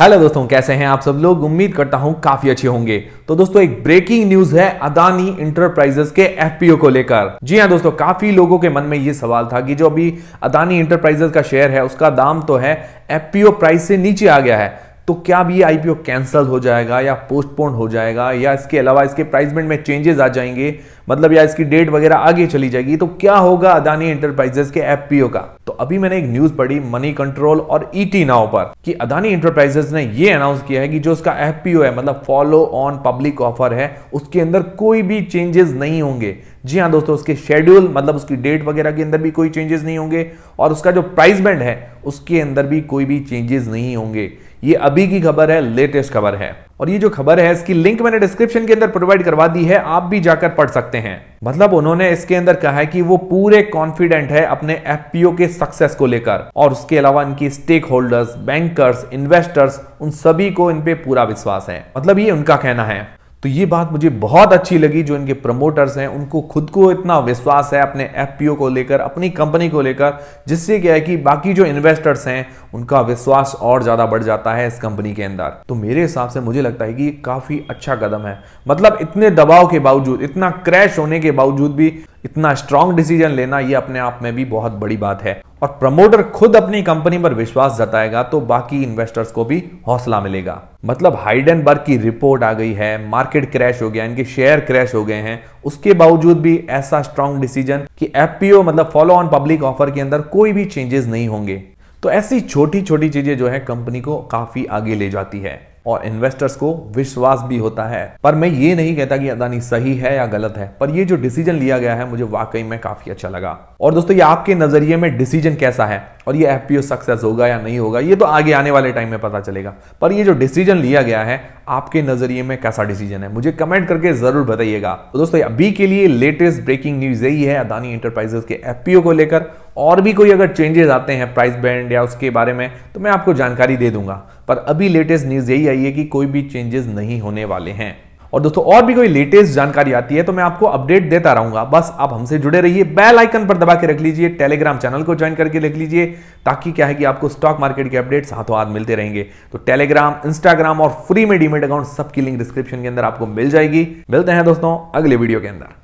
hello दोस्तों कैसे हैं आप सब लोग उम्मीद करता हूं काफी अच्छे होंगे तो दोस्तों एक ब्रेकिंग न्यूज है अदानी इंटरप्राइजेस के एफपीओ को लेकर जी हाँ दोस्तों काफी लोगों के मन में यह सवाल था कि जो अभी अदानी इंटरप्राइजेस का शेयर है उसका दाम तो है एफपीओ प्राइस से नीचे आ गया है तो क्या भी आईपीओ कैंसल हो जाएगा या पोस्टपोन हो जाएगा या इसके अलावा इसके प्राइसमेंट में चेंजेस आ जाएंगे मतलब या इसकी डेट वगैरह आगे चली जाएगी तो क्या होगा अदानी एंटरप्राइजेस के एफपीओ का तो अभी मैंने एक न्यूज पढ़ी मनी कंट्रोल और ईटी e नाउ पर कि अदानी एंटरप्राइजेस ने ये अनाउंस किया है कि जो उसका एफपीओ है मतलब फॉलो ऑन पब्लिक ऑफर है उसके अंदर कोई भी चेंजेस नहीं होंगे जी हाँ दोस्तों उसके शेड्यूल मतलब उसकी डेट वगैरह के अंदर भी कोई चेंजेस नहीं होंगे और उसका जो प्राइस बैंड है उसके अंदर भी कोई भी चेंजेस नहीं होंगे ये अभी की खबर है लेटेस्ट खबर है और ये जो खबर है इसकी लिंक मैंने डिस्क्रिप्शन के अंदर प्रोवाइड करवा दी है आप भी जाकर पढ़ सकते हैं मतलब उन्होंने इसके अंदर कहा है कि वो पूरे कॉन्फिडेंट है अपने एफपीओ के सक्सेस को लेकर और उसके अलावा इनकी स्टेक होल्डर्स बैंकर्स इन्वेस्टर्स उन सभी को इनपे पूरा विश्वास है मतलब ये उनका कहना है तो ये बात मुझे बहुत अच्छी लगी जो इनके प्रमोटर्स हैं उनको खुद को इतना विश्वास है अपने एफपीओ को लेकर अपनी कंपनी को लेकर जिससे क्या है कि बाकी जो इन्वेस्टर्स हैं उनका विश्वास और ज़्यादा बढ़ जाता है इस कंपनी के अंदर तो मेरे हिसाब से मुझे लगता है कि काफ़ी अच्छा कदम है मतलब इतने दबाव के बावजूद इतना क्रैश होने के बावजूद भी इतना स्ट्रांग डिसीजन लेना ये अपने आप में भी बहुत बड़ी बात है और प्रमोटर खुद अपनी कंपनी पर विश्वास जताएगा तो बाकी इन्वेस्टर्स को भी हौसला मिलेगा मतलब हाइडनबर्ग की रिपोर्ट आ गई है मार्केट क्रैश हो गया इनके शेयर क्रैश हो गए हैं उसके बावजूद भी ऐसा स्ट्रांग डिसीजन कि एफपीओ मतलब फॉलो ऑन पब्लिक ऑफर के अंदर कोई भी चेंजेस नहीं होंगे तो ऐसी छोटी छोटी चीजें जो है कंपनी को काफी आगे ले जाती है और इन्वेस्टर्स को विश्वास भी होता है पर मैं ये नहीं कहता कि अदानी सही है या गलत है पर ये जो डिसीजन लिया गया है मुझे वाकई में काफी अच्छा लगा और दोस्तों ये आपके नजरिए में डिसीजन कैसा है और ये एफ सक्सेस होगा या नहीं होगा ये तो आगे आने वाले टाइम में पता चलेगा पर ये जो डिसीजन लिया गया है आपके नजरिए में कैसा डिसीजन है मुझे कमेंट करके जरूर बताइएगा तो दोस्तों अभी के लिए लेटेस्ट ब्रेकिंग न्यूज यही है अदानी इंटरप्राइजेस के एफ को लेकर और भी कोई अगर चेंजेस आते हैं प्राइस बैंड या उसके बारे में तो मैं आपको जानकारी दे दूंगा पर अभी लेटेस्ट न्यूज यही आई है कि कोई भी चेंजेस नहीं होने वाले हैं और दोस्तों और भी कोई लेटेस्ट जानकारी आती है तो मैं आपको अपडेट देता रहूंगा बस आप हमसे जुड़े रहिए बेल आइकन पर दबा के रख लीजिए टेलीग्राम चैनल को ज्वाइन करके रख लीजिए ताकि क्या है कि आपको स्टॉक मार्केट के अपडेट्स हाथों हाथ मिलते रहेंगे तो टेलीग्राम इंस्टाग्राम और फ्री में डीमेट अकाउंट सबकी लिंक डिस्क्रिप्शन के अंदर आपको मिल जाएगी मिलते हैं दोस्तों अगले वीडियो के अंदर